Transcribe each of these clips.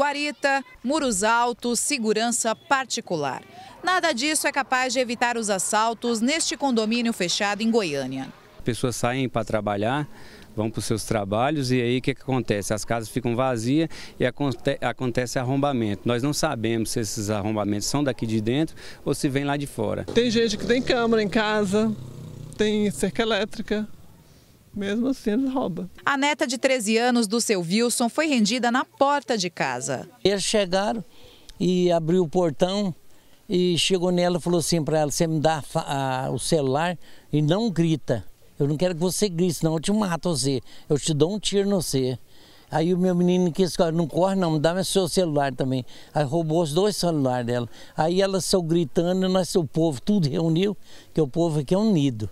guarita, muros altos, segurança particular. Nada disso é capaz de evitar os assaltos neste condomínio fechado em Goiânia. pessoas saem para trabalhar, vão para os seus trabalhos e aí o que, que, acontece? As casas ficam vazias e aconte acontece arrombamento. Nós não sabemos se esses arrombamentos são daqui de dentro ou se vem lá de fora. Tem gente que tem câmera em casa, tem cerca elétrica, mesmo assim, eles roubam. A neta de 13 anos do seu Wilson foi rendida na porta de casa. Eles chegaram e abriu o portão e chegou nela e falou assim para ela: você me dá a, a, o celular e não grita. Eu não quero que você grite, senão eu te mato você. Eu te dou um tiro no você. Aí o meu menino quis, não corre não, me dá o seu celular também. Aí roubou os dois celulares dela. Aí ela saiu gritando, nós, o povo tudo reuniu, que o povo aqui é unido.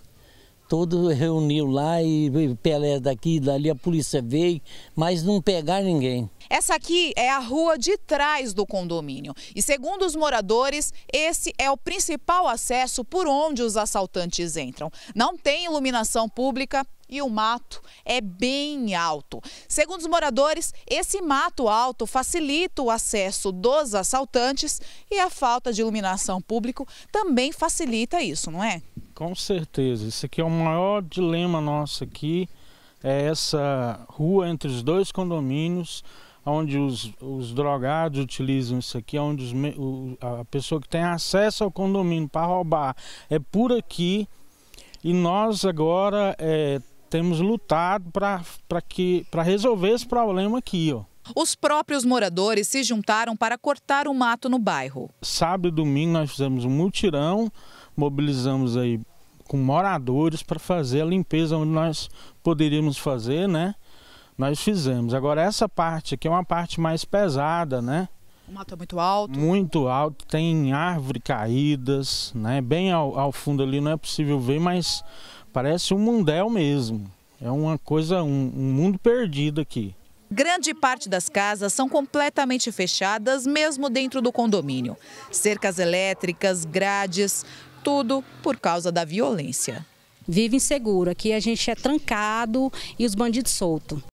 Todo reuniu lá e Pelé daqui, dali, a polícia veio, mas não pegar ninguém. Essa aqui é a rua de trás do condomínio. E segundo os moradores, esse é o principal acesso por onde os assaltantes entram. Não tem iluminação pública e o mato é bem alto. Segundo os moradores, esse mato alto facilita o acesso dos assaltantes e a falta de iluminação pública também facilita isso, não é? Com certeza. Isso aqui é o maior dilema nosso aqui, é essa rua entre os dois condomínios, onde os, os drogados utilizam isso aqui, onde os, o, a pessoa que tem acesso ao condomínio para roubar é por aqui. E nós agora é, temos lutado para resolver esse problema aqui. Ó. Os próprios moradores se juntaram para cortar o mato no bairro. Sábado e domingo nós fizemos um mutirão, mobilizamos aí com moradores para fazer a limpeza onde nós poderíamos fazer, né? Nós fizemos. Agora essa parte aqui é uma parte mais pesada, né? O mato é muito alto? Muito alto, tem árvore caídas, né? Bem ao, ao fundo ali não é possível ver, mas Parece um mundel mesmo. É uma coisa, um, um mundo perdido aqui. Grande parte das casas são completamente fechadas, mesmo dentro do condomínio. Cercas elétricas, grades, tudo por causa da violência. Vive inseguro, aqui a gente é trancado e os bandidos soltos.